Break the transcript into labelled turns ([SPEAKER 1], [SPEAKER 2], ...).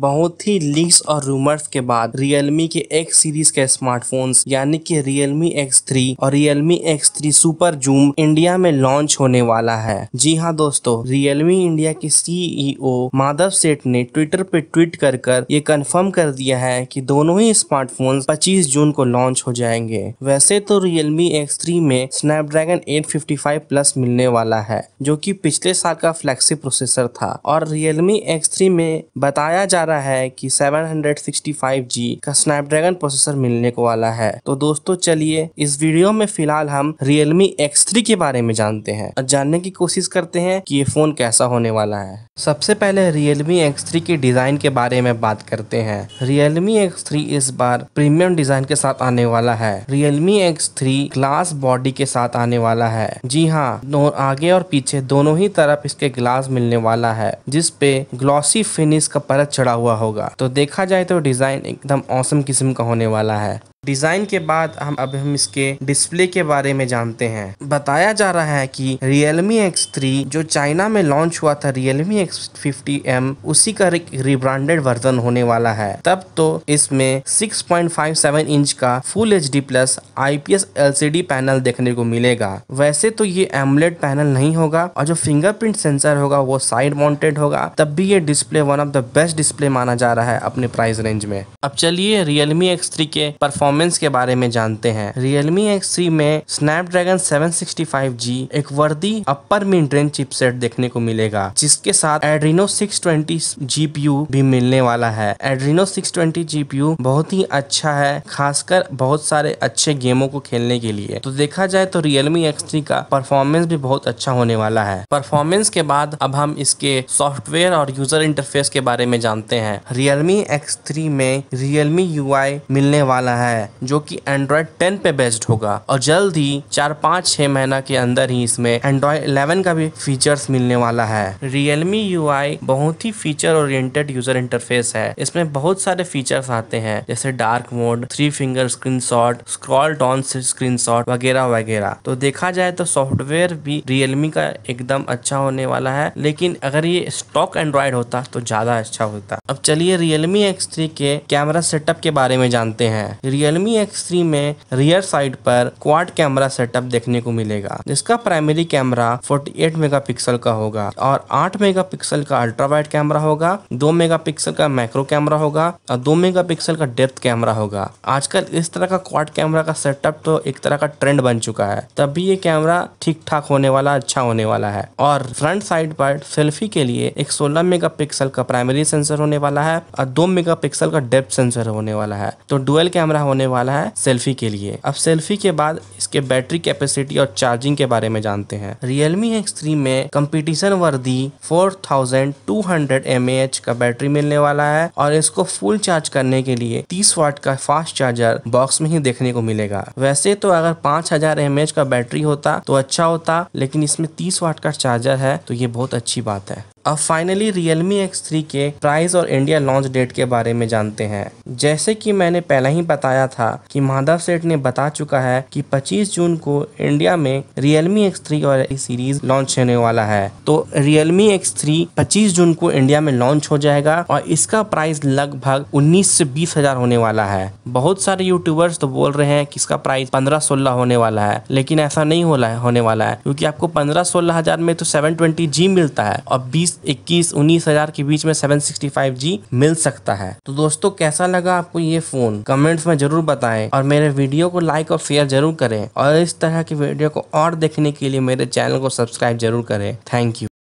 [SPEAKER 1] बहुत ही लीक्स और रूमर्स के बाद Realme के X सीरीज के स्मार्टफोन्स यानी कि Realme X3 और Realme X3 super zoom India में लॉन्च होने वाला है जी हाँ दोस्तों Realme इंडिया के सीईओ e माधव सेठ ने ट्विटर पे ट्वीट कर कर ये कंफर्म कर दिया है कि दोनों ही स्मार्टफोन्स 25 जून को लॉन्च हो जाएंगे वैसे तो Realme X3 में Snapdragon 855 प्लस मिलने वाला है जो की पिछले साल का फ्लैक्सी प्रोसेसर था और रियलमी एक्स में बताया जा रहा है कि 765G का स्नैपड्रैगन प्रोसेसर मिलने को वाला है तो दोस्तों चलिए इस वीडियो में फिलहाल हम Realme X3 के बारे में जानते हैं और जानने की कोशिश करते हैं कि ये फ़ोन कैसा होने वाला है सबसे पहले Realme X3 के डिज़ाइन के बारे में बात करते हैं Realme X3 इस बार प्रीमियम डिज़ाइन के साथ आने वाला है Realme X3 ग्लास बॉडी के साथ आने वाला है जी हाँ आगे और पीछे दोनों ही तरफ इसके ग्लास मिलने वाला है जिसपे ग्लॉसी फिनिश का परत चढ़ा हुआ होगा तो देखा जाए तो डिज़ाइन एकदम औसम किस्म का होने वाला है डिज़ाइन के बाद हम अब हम इसके डिस्प्ले के बारे में जानते हैं बताया जा रहा है कि एक्स थ्री जो चाइना में लॉन्च हुआ था रियलमी एक्स फिफ्टी एम उसी का एक रिब्रांडेड वर्जन होने वाला है तब तो इसमें 6.57 इंच का full H D plus C D panel देखने को मिलेगा वैसे तो ये एमलेट पैनल नहीं होगा और जो फिंगरप्रिंट सेंसर होगा वो साइड माउंटेड होगा तब भी ये display one of the best display माना जा रहा है अपने प्राइस रेंज में अब चलिए रियलमी एक्स थ्री के परफॉर्मेंस परफॉर्मेंस के बारे में जानते हैं रियलमी एक्स थ्री में Snapdragon 765G एक वर्दी अपर मिड रेंज चिपसेट देखने को मिलेगा जिसके साथ एड्रीनो 620 GPU भी मिलने वाला है एड्रीनो 620 GPU बहुत ही अच्छा है खासकर बहुत सारे अच्छे गेमों को खेलने के लिए तो देखा जाए तो एक्स थ्री का परफॉर्मेंस भी बहुत अच्छा होने वाला है परफॉर्मेंस के बाद अब हम इसके सॉफ्टवेयर और यूजर इंटरफेस के बारे में जानते हैं एक्स थ्री में रियलमी यू मिलने वाला है जो कि एंड्रॉयड 10 पे बेस्ड होगा और जल्द ही चार पाँच छह महीना के अंदर ही इसमें एंड्रॉयड 11 का भी फीचर्स मिलने वाला है रियलमी यू बहुत ही फीचर ओरिएंटेड यूजर इंटरफेस है इसमें बहुत सारे फीचर्स आते हैं जैसे dark mode three finger screen shot scroll down screen shot वगैरह वगैरह तो देखा जाए तो सॉफ्टवेयर भी रियलमी का एकदम अच्छा होने वाला है लेकिन अगर ये स्टॉक एंड्रॉयड होता तो ज्यादा अच्छा होता अब चलिए रियलमी एक्स के कैमरा सेटअप के बारे में जानते हैं रियल एक्स थ्री में रियर साइड पर क्वाड कैमरा सेटअप देखने को मिलेगा जिसका प्राइमरी कैमरा 48 मेगापिक्सल का होगा और 8 मेगापिक्सल का अल्ट्रा वाइड कैमरा होगा 2 मेगापिक्सल का मैक्रो कैमरा होगा और 2 मेगापिक्सल का डेप्थ कैमरा होगा आजकल इस तरह का क्वाड कैमरा का सेटअप तो एक तरह का ट्रेंड बन चुका है तभी ये कैमरा ठीक ठाक होने वाला अच्छा होने वाला है और फ्रंट साइड पर सेल्फी के लिए एक सोलह मेगा का प्राइमरी सेंसर होने वाला है और दो मेगा का डेप्थ सेंसर होने वाला है तो डुअल कैमरा होने होने वाला है सेल्फी के लिए अब सेल्फी के बाद इसके बैटरी कैपेसिटी और चार्जिंग के बारे में जानते हैं रियलमी एक्स थ्री में कंपटीशन वर्दी 4200 mAh का बैटरी मिलने वाला है और इसको फुल चार्ज करने के लिए 30 वाट का फास्ट चार्जर बॉक्स में ही देखने को मिलेगा वैसे तो अगर 5000 हजार का बैटरी होता तो अच्छा होता लेकिन इसमें 30 वाट का चार्जर है तो ये बहुत अच्छी बात है अब फाइनली Realme X3 के प्राइस और इंडिया लॉन्च डेट के बारे में जानते हैं जैसे कि मैंने पहले ही बताया था कि माधव सेठ ने बता चुका है कि 25 जून को इंडिया में Realme X3 और सीरीज लॉन्च होने वाला है तो Realme X3 25 जून को इंडिया में लॉन्च हो जाएगा और इसका प्राइस लगभग 19 से बीस हजार होने वाला है बहुत सारे यूट्यूबर्स तो बोल रहे हैं कि इसका प्राइस पंद्रह सोलह होने वाला है लेकिन ऐसा नहीं होने वाला है क्योंकि आपको पंद्रह सोलह हजार में तो सेवन जी मिलता है और बीस बीस इक्कीस उन्नीस हजार के बीच में सेवन सिक्सटी फाइव जी मिल सकता है तो दोस्तों कैसा लगा आपको ये फोन कमेंट्स में जरूर बताएं और मेरे वीडियो को लाइक और शेयर जरूर करें और इस तरह की वीडियो को और देखने के लिए मेरे चैनल को सब्सक्राइब जरूर करें थैंक यू